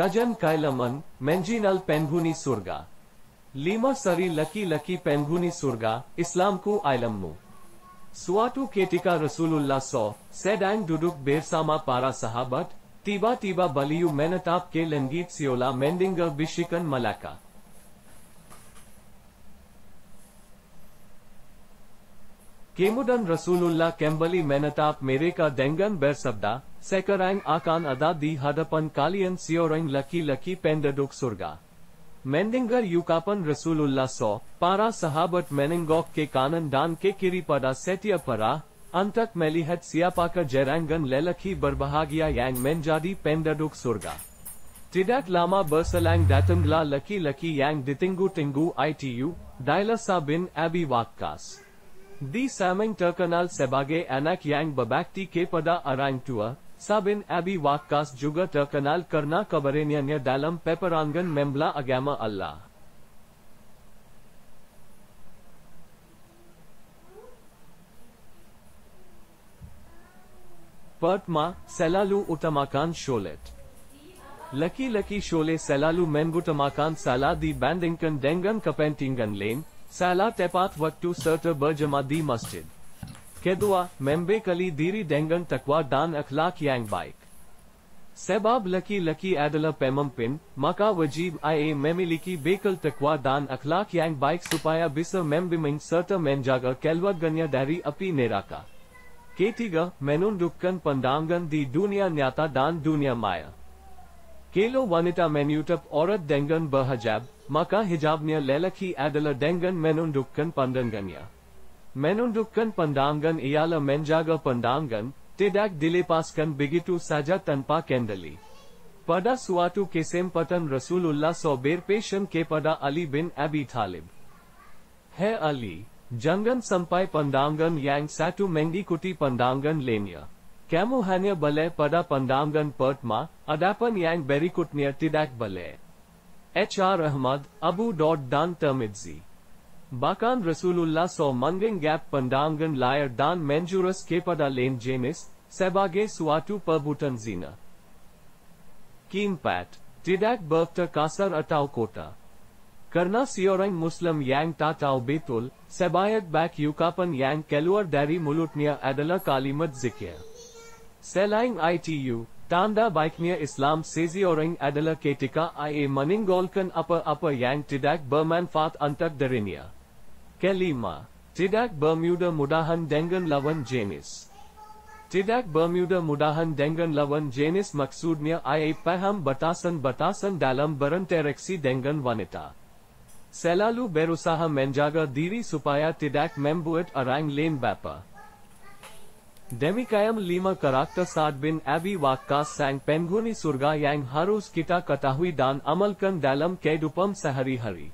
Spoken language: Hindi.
कजन कायलमन मेंजिनल पेंगुनी सुरगा लीमा सरी लकी लकी पेंगुनी सुरगा इस्लाम को आयलमु सुआटू केटिका रसूलुल्ला सौ सेडैंग डुडुक बेरसामा पारा सहाबत तीबा तीबा बलियू मेनताप के लंगीत सियोला मेंडिंग विशिकन मलाका केमुडन रसूलुल्ला कैम्बली मेनताप का देंगन सब्दा सेकरांग आकान अदा दी हदपन कालियन सियोरंग लकी लकी पेंडडुक सुरगा मेंडिंगर युकापन रसूलुल्ला सौ पारा सहाबट मेनिंगोक के कानन डान के किरी पदा सेटिया परा अंतक मेलीहत सियापाका जेरांगन लेलखी बरबहागिया यांग मेंजादी पेंडडुक सुरगा टिडक लामा बर्सलैंग डैतंगला लकी लकी यांग डितिंगू टिंगू आई टी यू डायलसा बिन एबी वाक्कास Di samang terkenal sebagai anak yang berbakti kepada orang tua, Sabin Abi Wakkas juga terkenal karena keberaniannya dalam peperangan membela agama Allah. Pertama, selalu utamakan sholat. Laki-laki sholat selalu mengutamakan salah dibandingkan dengan kepentingan lain, साला तेपात वक्तु सर्टर दी मस्जिद केदुआ मेम्बे कली दीरी डेंगन तकवा डान अखलाक यांग बाइक सेबाब लकी लकी एडला पेमम पिन मका वजीब आई ए मेमिली बेकल तकवा डान अखलाक यांग बाइक सुपाया बिस मेम बिमिन सर्ट मेन जागर कैलवा गनिया डैरी अपी नेराका केथी गेनुन डुक्कन पंडांगन दी दुनिया न्याता डान दुनिया माया केलो वनिता मेन्यूटप औरत डेंगन बहजैब मका हिजाब हिजाबनिया लेलखी एदल डेंगन मेनुंडुक्कन पंडनगनिया मेनुंडुक्कन पंडांगन इयाल मेंजाग पंडांगन टेडैक दिले पासकन बिगिटू साजा तनपा कैंडली पदा सुआतु केसेम पतन रसूल उल्ला बेर पेशन के पदा अली बिन अबी थालिब है अली जंगन संपाय पंडांगन यांग सैटू मेंगी कुटी पंडांगन लेनिया कैमोहान्य बले पदा पंडांगन पर्टमा अदापन यांग बेरिकुटनिया टिडैक बले एच आर अहमद अबू डॉट डान तमिदी बाकान रसूलुल्ला सो मंगिंग गैप पंडांगन लायर दान मेंजूरस केपदा लेन जेमिस सेबागे सुआटू पबुटन जीना कीम पैट टिडैक बर्फ कासर अटाउ कोटा करना सियोरंग मुस्लिम यांग टाटाउ बेतुल सेबायत बैक यूकापन यांग कैलुअर डेरी मुलुटनिया एडला कालीमत जिकिया सेलाइंग आईटीयू Tanda Baiknia Islam Sezi Orang Adela ketika ia meninggalkan Upper Upper yang tidak Burman Fat Antak Darinia. Kelima, tidak Bermuda mudahan dengan lawan Janis. Tidak Bermuda mudahan dengan lawan Janis maksudnya ia paham batasan-batasan dalam berinteraksi dengan wanita. Selalu berusaha menjaga diri supaya tidak membuat Arang Lane Bapa. डेमिकायम लीमा कराक सात बिन एवी वाक्का सैंग पेंगुनी सुरगा यांग हरोस किटा कताहुई दान अमलकन दैलम कैडुपम सहरी हरी